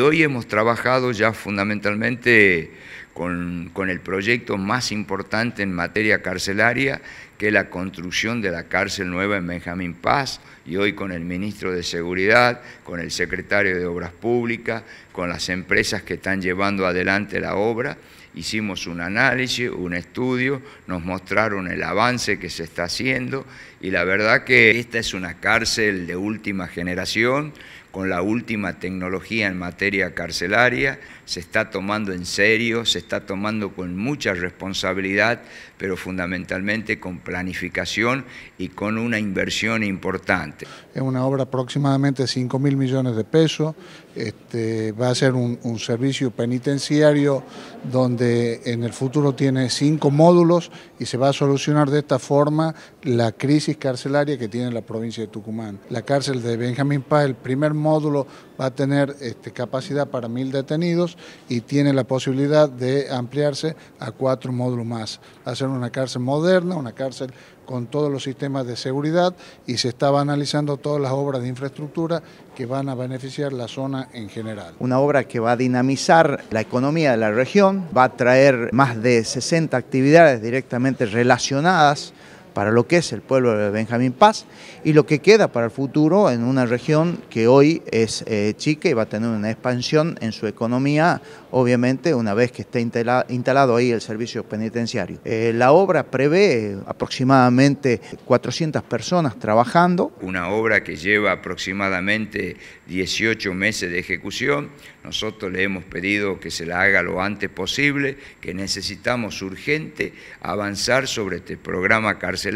Hoy hemos trabajado ya fundamentalmente con, el proyecto más importante en materia carcelaria, que es la construcción de la cárcel nueva en Benjamín Paz, y hoy con el ministro de Seguridad, con el secretario de Obras Públicas, con las empresas que están llevando adelante la obra. Hicimos un análisis, un estudio, nos mostraron el avance que se está haciendo y la verdad que esta es una cárcel de última generación con la última tecnología en materia carcelaria, se está tomando en serio, se está tomando con mucha responsabilidad, pero fundamentalmente con planificación y con una inversión importante. Es una obra aproximadamente de 5 mil millones de pesos, este, va a ser un, servicio penitenciario donde en el futuro tiene cinco módulos y se va a solucionar de esta forma la crisis carcelaria que tiene la provincia de Tucumán. La cárcel de Benjamín Paz, el primer módulo va a tener este, capacidad para mil detenidos y tiene la posibilidad de ampliarse a cuatro módulos más. hacer una cárcel moderna, una cárcel con todos los sistemas de seguridad y se está analizando todas las obras de infraestructura que van a beneficiar la zona en general. Una obra que va a dinamizar la economía de la región, va a traer más de 60 actividades directamente relacionadas para lo que es el pueblo de Benjamín Paz y lo que queda para el futuro en una región que hoy es eh, chica y va a tener una expansión en su economía, obviamente una vez que esté instalado ahí el servicio penitenciario. Eh, la obra prevé aproximadamente 400 personas trabajando. Una obra que lleva aproximadamente 18 meses de ejecución. Nosotros le hemos pedido que se la haga lo antes posible, que necesitamos urgente avanzar sobre este programa carcelario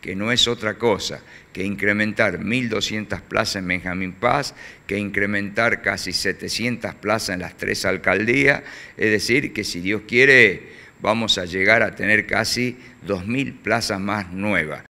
que no es otra cosa que incrementar 1.200 plazas en Benjamín Paz, que incrementar casi 700 plazas en las tres alcaldías, es decir, que si Dios quiere vamos a llegar a tener casi 2.000 plazas más nuevas.